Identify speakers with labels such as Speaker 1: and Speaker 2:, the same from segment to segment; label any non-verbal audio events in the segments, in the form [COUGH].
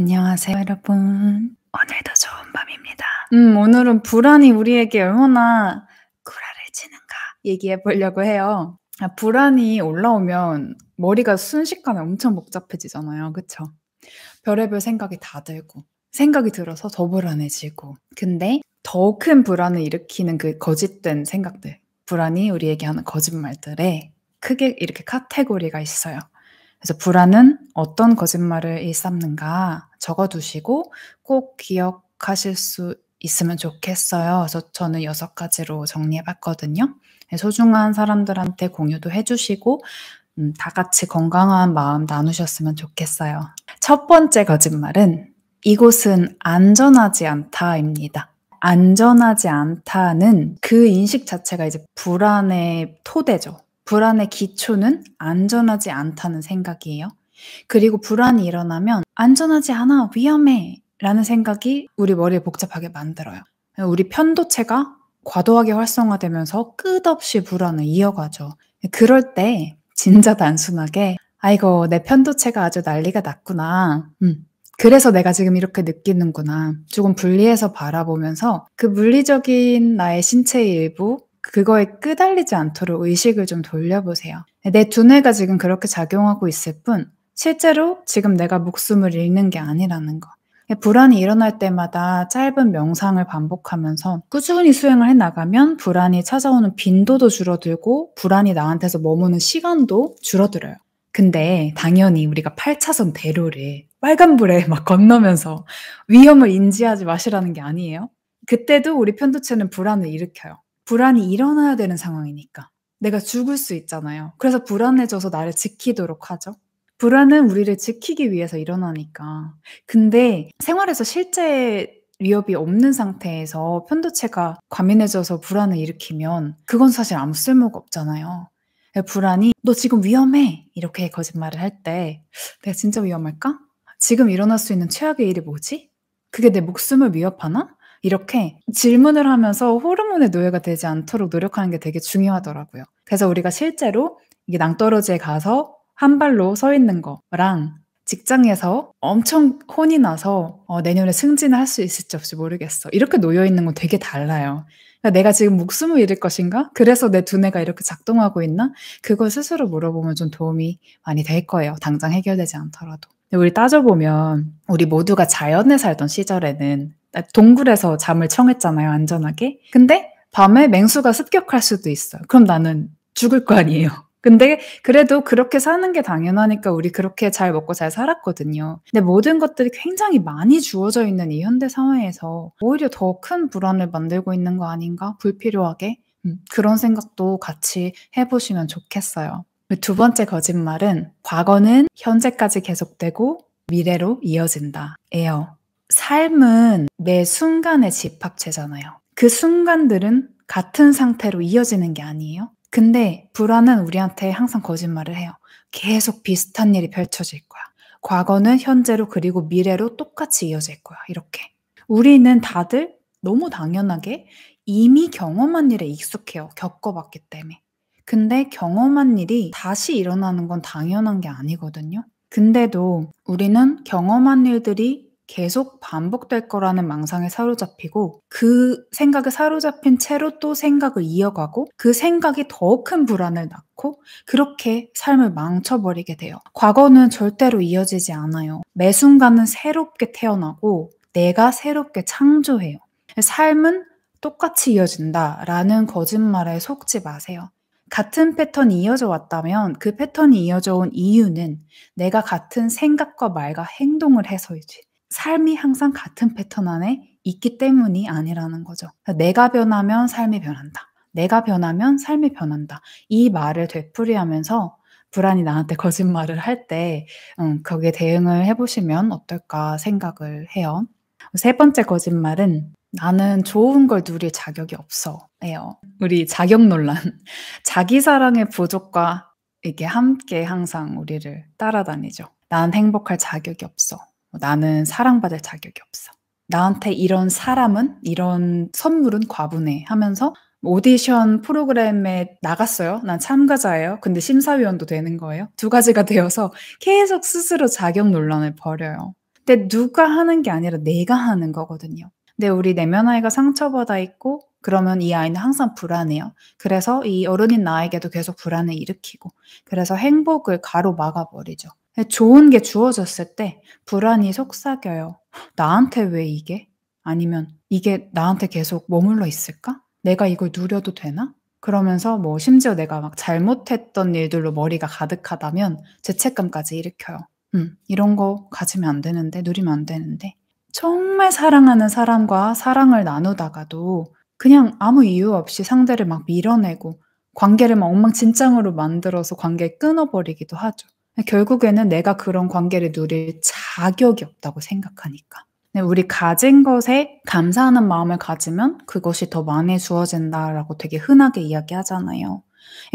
Speaker 1: 안녕하세요, 여러분. 오늘도 좋은 밤입니다. 음, 오늘은 불안이 우리에게 얼마나 구라를 치는가 얘기해 보려고 해요. 아, 불안이 올라오면 머리가 순식간에 엄청 복잡해지잖아요. 그쵸? 별의별 생각이 다 들고, 생각이 들어서 더 불안해지고. 근데 더 큰 불안을 일으키는 그 거짓된 생각들, 불안이 우리에게 하는 거짓말들에 크게 이렇게 카테고리가 있어요. 그래서 불안은 어떤 거짓말을 일삼는가 적어두시고 꼭 기억하실 수 있으면 좋겠어요. 그래서 저는 여섯 가지로 정리해봤거든요. 네, 소중한 사람들한테 공유도 해주시고 음, 다 같이 건강한 마음 나누셨으면 좋겠어요. 첫 번째 거짓말은 이곳은 안전하지 않다입니다. 안전하지 않다는 그 인식 자체가 이제 불안의 토대죠. 불안의 기초는 안전하지 않다는 생각이에요. 그리고 불안이 일어나면 안전하지 않아, 위험해 라는 생각이 우리 머리를 복잡하게 만들어요. 우리 편도체가 과도하게 활성화되면서 끝없이 불안을 이어가죠. 그럴 때 진짜 단순하게 아이고 내 편도체가 아주 난리가 났구나. 음, 그래서 내가 지금 이렇게 느끼는구나. 조금 분리해서 바라보면서 그 물리적인 나의 신체의 일부 그거에 끄달리지 않도록 의식을 좀 돌려보세요. 네, 내 두뇌가 지금 그렇게 작용하고 있을 뿐, 실제로 지금 내가 목숨을 잃는 게 아니라는 거. 네, 불안이 일어날 때마다 짧은 명상을 반복하면서 꾸준히 수행을 해나가면 불안이 찾아오는 빈도도 줄어들고 불안이 나한테서 머무는 시간도 줄어들어요. 근데 당연히 우리가 8차선 대로를 빨간불에 [LAUGHS] 막 건너면서 위험을 인지하지 마시라는 게 아니에요. 그때도 우리 편도체는 불안을 일으켜요. 불안이 일어나야 되는 상황이니까. 내가 죽을 수 있잖아요. 그래서 불안해져서 나를 지키도록 하죠. 불안은 우리를 지키기 위해서 일어나니까. 근데 생활에서 실제 위협이 없는 상태에서 편도체가 과민해져서 불안을 일으키면 그건 사실 아무 쓸모가 없잖아요. 불안이 너 지금 위험해 이렇게 거짓말을 할 때 내가 진짜 위험할까? 지금 일어날 수 있는 최악의 일이 뭐지? 그게 내 목숨을 위협하나? 이렇게 질문을 하면서 호르몬의 노예가 되지 않도록 노력하는 게 되게 중요하더라고요. 그래서 우리가 실제로 이게 낭떠러지에 가서 한 발로 서 있는 거랑 직장에서 엄청 혼이 나서 어, 내년에 승진을 할 수 있을지 없이 모르겠어. 이렇게 놓여 있는 건 되게 달라요. 그러니까 내가 지금 목숨을 잃을 것인가? 그래서 내 두뇌가 이렇게 작동하고 있나? 그걸 스스로 물어보면 좀 도움이 많이 될 거예요. 당장 해결되지 않더라도. 우리 따져보면 우리 모두가 자연에 살던 시절에는 아, 동굴에서 잠을 청했잖아요, 안전하게. 근데 밤에 맹수가 습격할 수도 있어요. 그럼 나는 죽을 거 아니에요. [LAUGHS] 근데 그래도 그렇게 사는 게 당연하니까 우리 그렇게 잘 먹고 잘 살았거든요. 근데 모든 것들이 굉장히 많이 주어져 있는 이 현대 사회에서 오히려 더 큰 불안을 만들고 있는 거 아닌가? 불필요하게. 음, 그런 생각도 같이 해보시면 좋겠어요. 두 번째 거짓말은 과거는 현재까지 계속되고 미래로 이어진다. 에요. 삶은 매 순간의 집합체잖아요. 그 순간들은 같은 상태로 이어지는 게 아니에요. 근데 불안은 우리한테 항상 거짓말을 해요. 계속 비슷한 일이 펼쳐질 거야. 과거는 현재로 그리고 미래로 똑같이 이어질 거야. 이렇게. 우리는 다들 너무 당연하게 이미 경험한 일에 익숙해요. 겪어봤기 때문에. 근데 경험한 일이 다시 일어나는 건 당연한 게 아니거든요. 근데도 우리는 경험한 일들이 계속 반복될 거라는 망상에 사로잡히고 그 생각에 사로잡힌 채로 또 생각을 이어가고 그 생각이 더 큰 불안을 낳고 그렇게 삶을 망쳐버리게 돼요. 과거는 절대로 이어지지 않아요. 매 순간은 새롭게 태어나고 내가 새롭게 창조해요. 삶은 똑같이 이어진다라는 거짓말에 속지 마세요. 같은 패턴이 이어져 왔다면 그 패턴이 이어져 온 이유는 내가 같은 생각과 말과 행동을 해서이지. 삶이 항상 같은 패턴 안에 있기 때문이 아니라는 거죠. 그러니까 내가 변하면 삶이 변한다. 내가 변하면 삶이 변한다. 이 말을 되풀이하면서 불안이 나한테 [LAUGHS] 거짓말을 할 때, 음, 거기에 대응을 해보시면 어떨까 생각을 해요. 세 번째 거짓말은 나는 좋은 걸 누릴 자격이 없어. 예요. 우리 자격 논란. [LAUGHS] 자기 사랑의 부족과 이게 함께 항상 우리를 따라다니죠. 난 행복할 자격이 없어. 뭐 나는 사랑받을 자격이 없어. 나한테 이런 사람은 이런 선물은 과분해 하면서 오디션 프로그램에 나갔어요. 난 참가자예요. 근데 심사위원도 되는 거예요. 두 가지가 되어서 계속 스스로 자격 논란을 벌여요. 근데 누가 하는 게 아니라 내가 하는 거거든요. 근데 우리 내면 네 아이가 상처받아 있고 그러면 이 아이는 항상 불안해요. 그래서 이 어른인 나에게도 계속 불안을 일으키고 그래서 행복을 가로막아 버리죠. 네, 좋은 게 주어졌을 때 불안이 속삭여요. 나한테 왜 이게? 아니면 이게 나한테 계속 머물러 있을까? 내가 이걸 누려도 되나? 그러면서 뭐 심지어 내가 막 잘못했던 일들로 머리가 가득하다면 죄책감까지 일으켜요. 음, 이런 거 가지면 안 되는데, 누리면 안 되는데. 정말 사랑하는 사람과 사랑을 나누다가도 그냥 아무 이유 없이 상대를 막 밀어내고 관계를 막 엉망진창으로 만들어서 관계 끊어버리기도 하죠. 결국에는 내가 그런 관계를 누릴 자격이 없다고 생각하니까. 우리 가진 것에 감사하는 마음을 가지면 그것이 더 많이 주어진다라고 되게 흔하게 이야기하잖아요.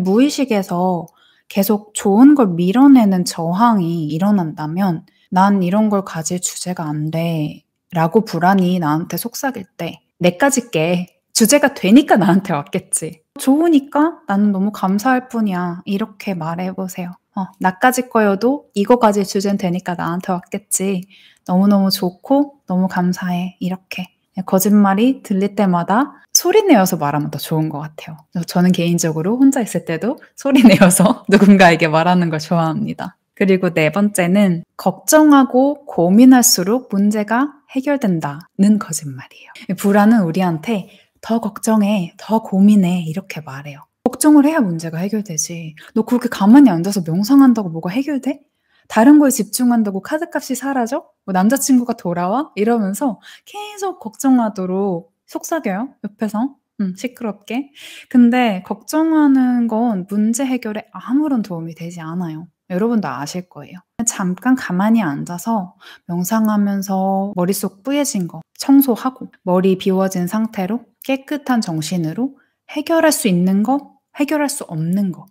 Speaker 1: 무의식에서 계속 좋은 걸 밀어내는 저항이 일어난다면 난 이런 걸 가질 주제가 안 돼. 라고 불안이 나한테 속삭일 때 내까지 게 주제가 되니까 나한테 왔겠지. 좋으니까 나는 너무 감사할 뿐이야. 이렇게 말해보세요. 어, 나까지 거여도 이거까지 주제는 되니까 나한테 왔겠지. 너무너무 좋고 너무 감사해. 이렇게. 거짓말이 들릴 때마다 소리 내어서 말하면 더 좋은 것 같아요. 저는 개인적으로 혼자 있을 때도 소리 [LAUGHS] 내어서 누군가에게 말하는 걸 좋아합니다. 그리고 네 번째는 걱정하고 고민할수록 문제가 해결된다는 거짓말이에요. 불안은 우리한테 더 걱정해, 더 고민해 이렇게 말해요. 걱정을 해야 문제가 해결되지. 너 그렇게 가만히 앉아서 명상한다고 뭐가 해결돼? 다른 거에 집중한다고 카드값이 사라져? 뭐 남자친구가 돌아와? 이러면서 계속 걱정하도록 속삭여요, 옆에서. 음, 시끄럽게. 근데 걱정하는 건 문제 해결에 아무런 도움이 되지 않아요. 여러분도 아실 거예요. 잠깐 가만히 앉아서 명상하면서 머릿속 뿌얘진 거 청소하고 머리 비워진 상태로 깨끗한 정신으로 해결할 수 있는 거 해결할 수 없는 거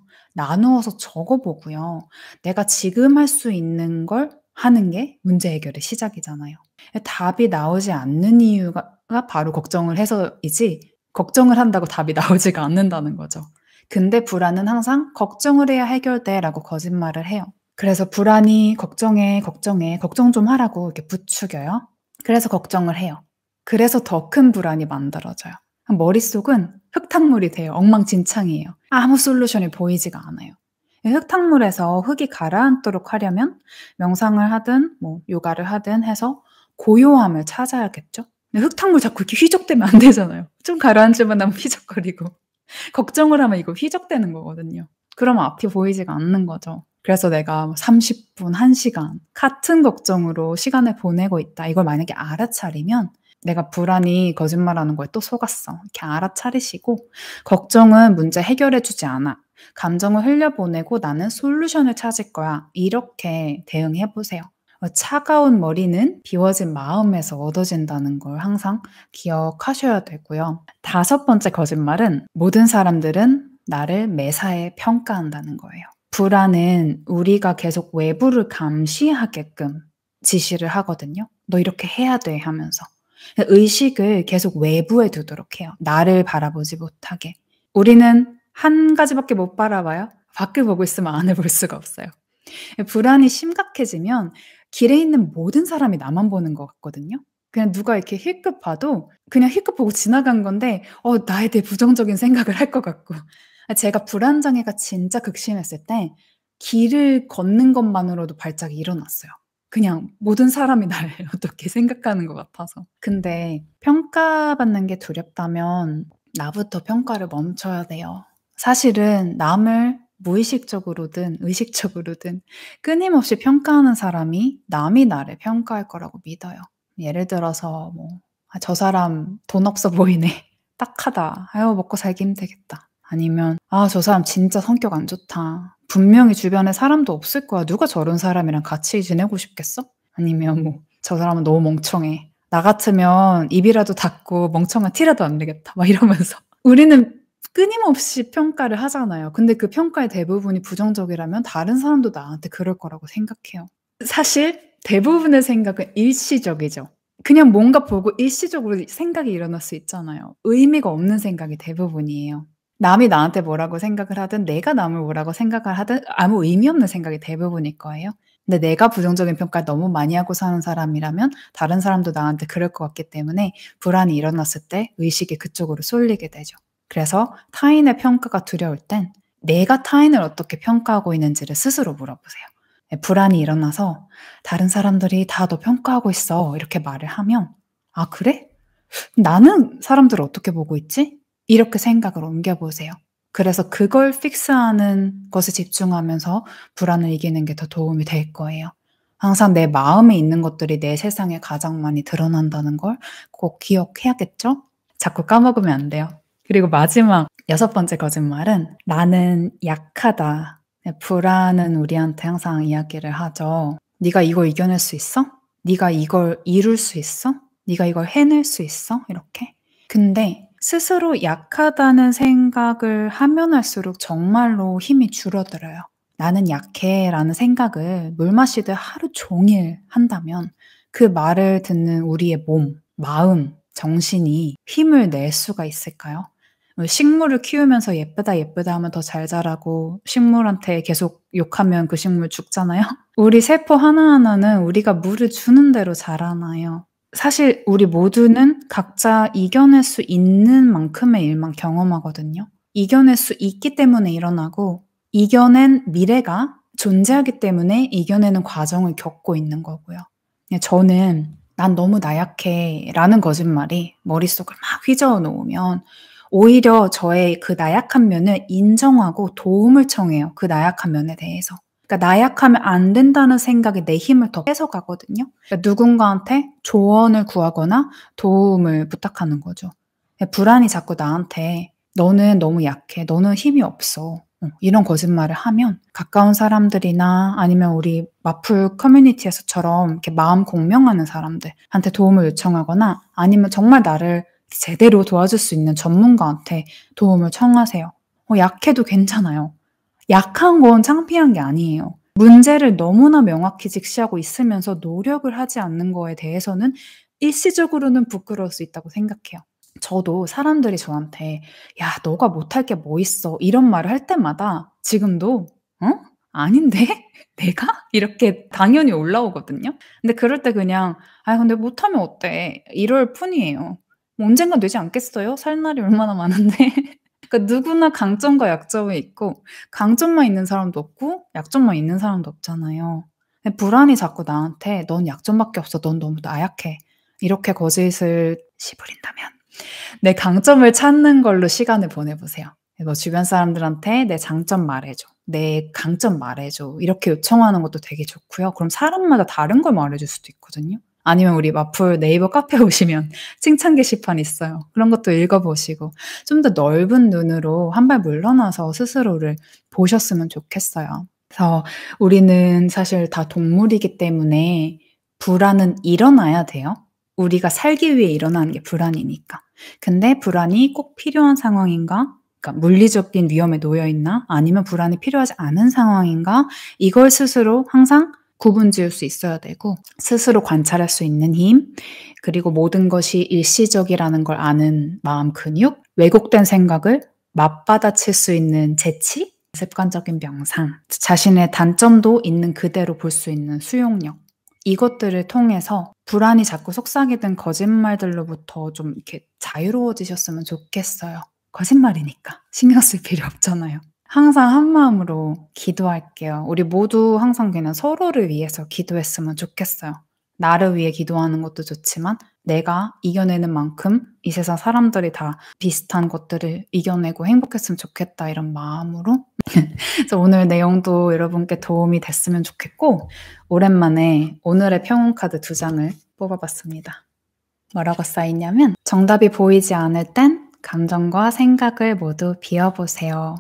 Speaker 1: 나누어서 적어보고요. 내가 지금 할 수 있는 걸 하는 게 문제 해결의 시작이잖아요. 답이 나오지 않는 이유가 바로 걱정을 해서이지 걱정을 한다고 답이 [LAUGHS] 나오지가 않는다는 거죠. 근데 불안은 항상 걱정을 해야 해결돼라고 거짓말을 해요. 그래서 불안이 걱정해, 걱정해, 걱정 좀 하라고 이렇게 부추겨요. 그래서 걱정을 해요. 그래서 더 큰 불안이 만들어져요. 머릿속은 흙탕물이 돼요. 엉망진창이에요. 아무 솔루션이 보이지가 않아요. 흙탕물에서 흙이 가라앉도록 하려면 명상을 하든 뭐 요가를 하든 해서 고요함을 찾아야겠죠. 흙탕물 자꾸 이렇게 휘적대면 안 되잖아요. 좀 가라앉으면 나면 휘적거리고 [LAUGHS] 걱정을 하면 이거 휘적대는 거거든요. 그러면 앞이 보이지가 않는 거죠. 그래서 내가 30분, 뭐 1시간 같은 걱정으로 시간을 보내고 있다. 이걸 만약에 알아차리면 내가 불안이 거짓말하는 거에 또 속았어. 이렇게 알아차리시고 걱정은 문제 해결해 주지 않아. 감정을 흘려보내고 나는 솔루션을 찾을 거야. 이렇게 대응해 보세요. 어, 차가운 머리는 비워진 마음에서 얻어진다는 걸 항상 기억하셔야 되고요. 다섯 번째 거짓말은 모든 사람들은 나를 매사에 평가한다는 거예요. 불안은 우리가 계속 외부를 감시하게끔 지시를 하거든요. 너 이렇게 해야 돼 하면서. 의식을 계속 외부에 두도록 해요. 나를 바라보지 못하게. 우리는 한 가지밖에 못 바라봐요. 밖을 보고 있으면 안을 볼 수가 없어요. 불안이 심각해지면 길에 있는 모든 사람이 나만 보는 것 같거든요. 그냥 누가 이렇게 힐끗 봐도 그냥 힐끗 보고 지나간 건데 어 나에 대해 부정적인 생각을 할 것 같고 제가 불안 장애가 진짜 극심했을 때 길을 걷는 것만으로도 발작이 일어났어요. 그냥 모든 사람이 나를 [LAUGHS] 어떻게 생각하는 것 같아서. 근데 평가받는 게 두렵다면 나부터 평가를 멈춰야 돼요. 사실은 남을 무의식적으로든 의식적으로든 끊임없이 평가하는 사람이 남이 나를 평가할 거라고 믿어요. 예를 들어서 뭐, 아, 저 사람 돈 없어 보이네. [LAUGHS] 딱하다. 아유, 먹고 살기 힘들겠다. 아니면, 아, 저 사람 진짜 성격 안 좋다. 분명히 주변에 사람도 없을 거야. 누가 저런 사람이랑 같이 지내고 싶겠어? 아니면 뭐, 저 사람은 너무 멍청해. 나 같으면 입이라도 닫고 멍청한 티라도 안 내겠다. 막 이러면서. [LAUGHS] 우리는 끊임없이 평가를 하잖아요. 근데 그 평가의 대부분이 부정적이라면 다른 사람도 나한테 그럴 거라고 생각해요. 사실 대부분의 생각은 일시적이죠. 그냥 뭔가 보고 일시적으로 생각이 일어날 수 있잖아요. 의미가 없는 생각이 대부분이에요. 남이 나한테 뭐라고 생각을 하든 내가 남을 뭐라고 생각을 하든 아무 의미 없는 생각이 대부분일 거예요. 근데 내가 부정적인 평가를 너무 많이 하고 사는 사람이라면 다른 사람도 나한테 그럴 것 같기 때문에 불안이 일어났을 때 의식이 그쪽으로 쏠리게 되죠. 그래서 타인의 평가가 두려울 땐 내가 타인을 어떻게 평가하고 있는지를 스스로 물어보세요. 네, 불안이 일어나서 다른 사람들이 다 너 평가하고 있어 이렇게 말을 하면 아 그래? 나는 사람들을 어떻게 보고 있지? 이렇게 생각을 옮겨보세요. 그래서 그걸 픽스하는 것에 집중하면서 불안을 이기는 게 더 도움이 될 거예요. 항상 내 마음에 있는 것들이 내 세상에 가장 많이 드러난다는 걸 꼭 기억해야겠죠? 자꾸 까먹으면 안 돼요. 그리고 마지막 여섯 번째 거짓말은 나는 약하다. 불안은 우리한테 항상 이야기를 하죠. 네가 이걸 이겨낼 수 있어? 네가 이걸 이룰 수 있어? 네가 이걸 해낼 수 있어? 이렇게. 근데 스스로 약하다는 생각을 하면 할수록 정말로 힘이 줄어들어요. 나는 약해 라는 생각을 물 마시듯 하루 종일 한다면 그 말을 듣는 우리의 몸, 마음, 정신이 힘을 낼 수가 있을까요? 식물을 키우면서 예쁘다 예쁘다 하면 더 잘 자라고 식물한테 계속 욕하면 그 식물 죽잖아요. 우리 세포 하나하나는 우리가 물을 주는 대로 자라나요. 사실 우리 모두는 각자 이겨낼 수 있는 만큼의 일만 경험하거든요. 이겨낼 수 있기 때문에 일어나고 이겨낸 미래가 존재하기 때문에 이겨내는 과정을 겪고 있는 거고요. 네, 저는 난 너무 나약해 라는 거짓말이 머릿속을 막 휘저어 놓으면 오히려 저의 그 나약한 면을 인정하고 도움을 청해요. 그 나약한 면에 대해서. 그러니까 나약하면 안 된다는 생각에 내 힘을 더 뺏어가거든요. 그러니까 누군가한테 조언을 구하거나 도움을 부탁하는 거죠. 불안이 자꾸 나한테 너는 너무 약해, 너는 힘이 없어. 어, 이런 거짓말을 하면 가까운 사람들이나 아니면 우리 마풀 커뮤니티에서처럼 이렇게 마음 공명하는 사람들한테 도움을 요청하거나 아니면 정말 나를 제대로 도와줄 수 있는 전문가한테 도움을 청하세요. 어, 약해도 괜찮아요. 약한 건 창피한 게 아니에요. 문제를 너무나 명확히 직시하고 있으면서 노력을 하지 않는 거에 대해서는 일시적으로는 부끄러울 수 있다고 생각해요. 저도 사람들이 저한테 야 너가 못할 게 뭐 있어 이런 말을 할 때마다 지금도 어 아닌데 [LAUGHS] 내가 이렇게 당연히 올라오거든요. 근데 그럴 때 그냥 아 근데 못하면 어때 이럴 뿐이에요. 뭐 언젠가 되지 않겠어요? 살 날이 얼마나 많은데 [LAUGHS] 그러니까 누구나 강점과 약점이 있고 강점만 있는 사람도 없고 약점만 있는 사람도 없잖아요. 불안이 자꾸 나한테 넌 약점밖에 없어. 넌 너무 나약해. 이렇게 거짓을 시부린다면 내 강점을 찾는 걸로 시간을 보내보세요. 뭐 주변 사람들한테 내 장점 말해줘. 내 강점 말해줘. 이렇게 요청하는 것도 되게 좋고요. 그럼 사람마다 다른 걸 말해줄 수도 있거든요. 아니면 우리 마풀 네이버 카페 [LAUGHS] 오시면 칭찬 게시판 있어요. 그런 것도 읽어보시고 좀 더 넓은 눈으로 한 발 물러나서 스스로를 보셨으면 좋겠어요. 그래서 우리는 사실 다 동물이기 때문에 불안은 일어나야 돼요. 우리가 살기 위해 일어나는 게 불안이니까. 근데 불안이 꼭 필요한 상황인가? 그러니까 물리적인 위험에 놓여 있나? 아니면 불안이 필요하지 않은 상황인가? 이걸 스스로 항상 구분 지을 수 있어야 되고, 스스로 관찰할 수 있는 힘, 그리고 모든 것이 일시적이라는 걸 아는 마음 근육, 왜곡된 생각을 맞받아칠 수 있는 재치, 습관적인 명상, 자신의 단점도 있는 그대로 볼 수 있는 수용력, 이것들을 통해서 불안이 자꾸 속삭이던 거짓말들로부터 좀 이렇게 자유로워지셨으면 좋겠어요. 거짓말이니까. 신경 쓸 필요 없잖아요. 항상 한 마음으로 기도할게요. 우리 모두 항상 그냥 서로를 위해서 기도했으면 좋겠어요. 나를 위해 기도하는 것도 좋지만 내가 이겨내는 만큼 이 세상 사람들이 다 비슷한 것들을 이겨내고 행복했으면 좋겠다 이런 마음으로 [LAUGHS] 그래서 오늘 내용도 여러분께 도움이 됐으면 좋겠고 오랜만에 오늘의 평온 카드 두 장을 뽑아봤습니다. 뭐라고 써있냐면 정답이 보이지 않을 땐 감정과 생각을 모두 비워보세요.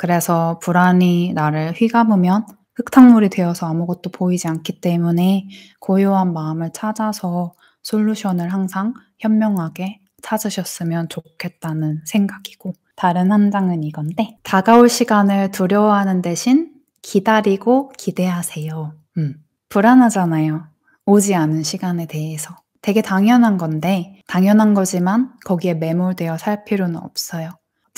Speaker 1: 그래서 불안이 나를 휘감으면 흙탕물이 되어서 아무것도 보이지 않기 때문에 고요한 마음을 찾아서 솔루션을 항상 현명하게 찾으셨으면 좋겠다는 생각이고 다른 한 장은 이건데 다가올 시간을 두려워하는 대신 기다리고 기대하세요. 음, 불안하잖아요. 오지 않은 시간에 대해서. 되게 당연한 건데 당연한 거지만 거기에 매몰되어 살 필요는 없어요.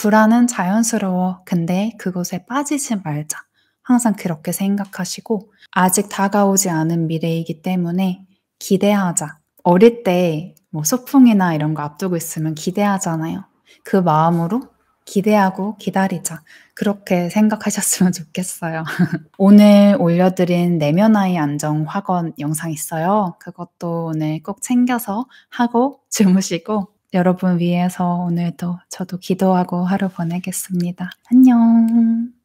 Speaker 1: 불안은 자연스러워. 근데 그곳에 빠지지 말자. 항상 그렇게 생각하시고, 아직 다가오지 않은 미래이기 때문에 기대하자. 어릴 때 뭐 소풍이나 이런 거 앞두고 있으면 기대하잖아요. 그 마음으로 기대하고 기다리자. 그렇게 생각하셨으면 [LAUGHS] 좋겠어요. 오늘 올려드린 내면아이 안정 확원 영상 있어요. 그것도 오늘 꼭 챙겨서 하고 주무시고 여러분 위해서 오늘도 저도 기도하고 하루 보내겠습니다. 안녕.